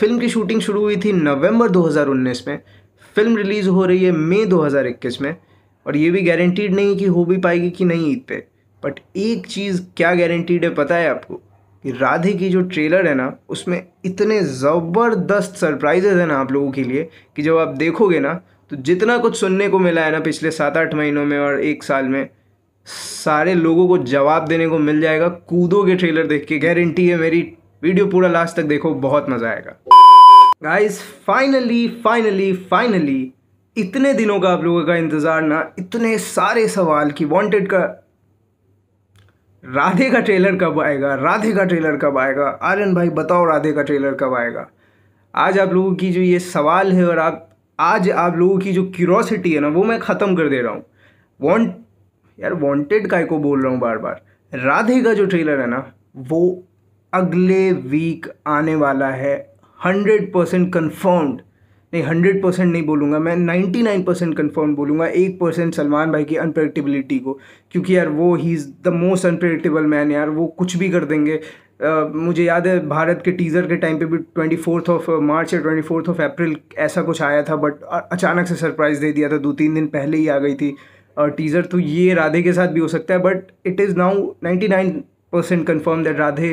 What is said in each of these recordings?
film की shooting शुरू हुई थी नवंबर 2019 में फिल्म रिलीज़ हो रही है मई 2021 में और ये भी गारंटीड नहीं कि हो भी पाएगी कि नहीं ईद पे बट एक चीज़ क्या गारंटीड है पता है आपको कि राधे की जो ट्रेलर है ना उसमें इतने ज़बरदस्त सरप्राइजेज हैं ना आप लोगों के लिए कि जब आप देखोगे ना तो जितना कुछ सुनने को मिला है ना पिछले सात आठ महीनों में और एक साल में सारे लोगों को जवाब देने को मिल जाएगा के ट्रेलर देख के गारंटी है मेरी वीडियो पूरा लास्ट तक देखो बहुत मज़ा आएगा गाइस फाइनली फाइनली फाइनली इतने दिनों का आप लोगों का इंतज़ार ना इतने सारे सवाल कि वांटेड का राधे का ट्रेलर कब आएगा राधे का ट्रेलर कब आएगा आर्यन भाई बताओ राधे का ट्रेलर कब आएगा आज आप लोगों की जो ये सवाल है और आप आज आप लोगों की जो क्यूरोसिटी है ना वो मैं ख़त्म कर दे रहा हूँ वॉन्ट यार वांटेड का को बोल रहा हूँ बार बार राधे का जो ट्रेलर है ना वो अगले वीक आने वाला है हंड्रेड परसेंट कन्फर्म्ड नहीं हंड्रेड परसेंट नहीं बोलूँगा मैं नाइन्टी नाइन परसेंट कन्फर्म बोलूँगा एक परसेंट सलमान भाई की अनप्रडिक्टेबिलिटी को क्योंकि यार वो he is the most unpredictable man यार वो कुछ भी कर देंगे Uh, मुझे याद है भारत के टीज़र के टाइम पे भी ट्वेंटी फोर्थ ऑफ मार्च या ट्वेंटी फोर्थ ऑफ अप्रैल ऐसा कुछ आया था बट अचानक से सरप्राइज़ दे दिया था दो तीन दिन पहले ही आ गई थी uh, टीज़र तो ये राधे के साथ भी हो सकता है but it is now ninety nine percent confirm that Radhe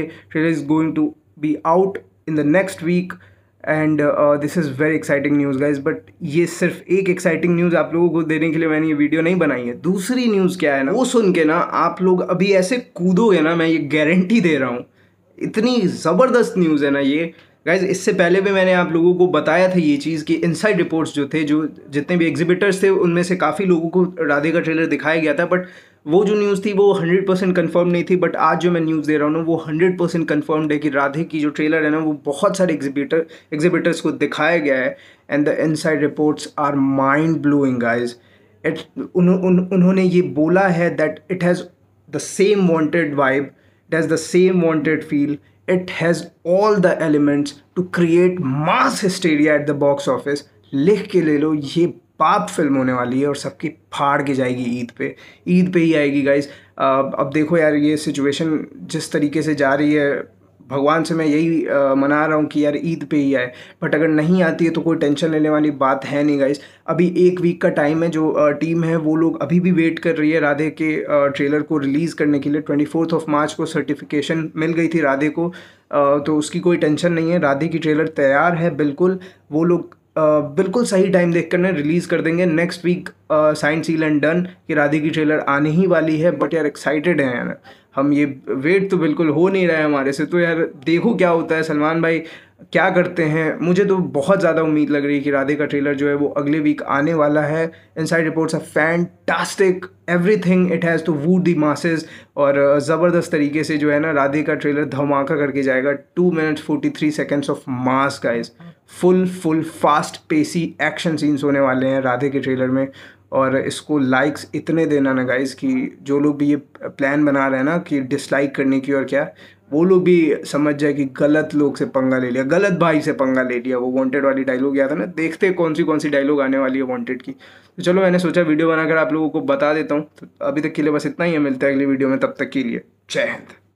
is going to be out in the next week and this is very exciting news guys but ये सिर्फ एक एक्साइटिंग न्यूज़ आप लोगों को देने के लिए मैंने ये वीडियो नहीं बनाई है दूसरी न्यूज़ क्या है ना वो सुन के ना आप लोग अभी ऐसे कूदोगे ना मैं ये गारंटी दे रहा हूँ इतनी ज़बरदस्त न्यूज़ है ना ये गाइज इससे पहले भी मैंने आप लोगों को बताया था ये चीज़ कि इनसाइड रिपोर्ट्स जो थे जो जितने भी एग्जिबिटर्स थे उनमें से काफ़ी लोगों को राधे का ट्रेलर दिखाया गया था बट वो जो न्यूज़ थी वो हंड्रेड परसेंट कन्फर्म नहीं थी बट आज जो मैं न्यूज़ दे रहा हूँ वो हंड्रेड परसेंट कन्फर्म्ड है कि राधे की जो ट्रेलर है ना वो बहुत सारे एग्जीबिटर एग्जीबिटर्स को दिखाया गया है and the inside reports are mind blowing guys it उन्होंने ये बोला है that it has the same Wanted vibe it has the same Wanted feel it has all the elements to create mass hysteria at the box office लिख के ले लो ये पाप film होने वाली है और सबकी फाड़ के जाएगी ईद पे ईद पे ही आएगी गाइज अब देखो यार ये सिचुएशन जिस तरीके से जा रही है भगवान से मैं यही मना रहा हूँ कि यार ईद पे ही आए बट अगर नहीं आती है तो कोई टेंशन लेने वाली बात है नहीं गाइज़ अभी एक वीक का टाइम है जो टीम है वो लोग अभी भी वेट कर रही है राधे के ट्रेलर को रिलीज़ करने के लिए ट्वेंटी फोर्थ ऑफ मार्च को सर्टिफिकेशन मिल गई थी राधे को तो उसकी कोई टेंशन नहीं है राधे की ट्रेलर तैयार है बिल्कुल वो लोग बिल्कुल सही टाइम देख कर रिलीज़ कर देंगे next week sign seal and done कि राधे की ट्रेलर आने ही वाली है बट यार एक्साइटेड है यार हम ये वेट तो बिल्कुल हो नहीं रहा है हमारे से तो यार देखो क्या होता है सलमान भाई क्या करते हैं मुझे तो बहुत ज़्यादा उम्मीद लग रही है कि राधे का ट्रेलर जो है वो अगले वीक आने वाला है inside reports fan fantastic everything it has to woo the masses और ज़बरदस्त तरीके से जो है ना राधे का ट्रेलर धमाका करके जाएगा two minutes forty three seconds of mass guys full full fast pacy action scenes होने वाले हैं राधे के ट्रेलर में और इसको लाइक्स इतने देना ना गाइज कि जो लोग भी ये प्लान बना रहे हैं ना कि डिसलाइक करने की और क्या वो लोग भी समझ जाए कि गलत लोग से पंगा ले लिया गलत भाई से पंगा ले लिया वो वांटेड वाली डायलॉग याद है ना देखते कौन सी कौन सी डायलॉग आने वाली है वांटेड की तो चलो मैंने सोचा वीडियो बनाकर आप लोगों को बता देता हूँ तो अभी तक के लिए बस इतना ही है मिलता है अगली वीडियो में तब तक के लिए जय हिंद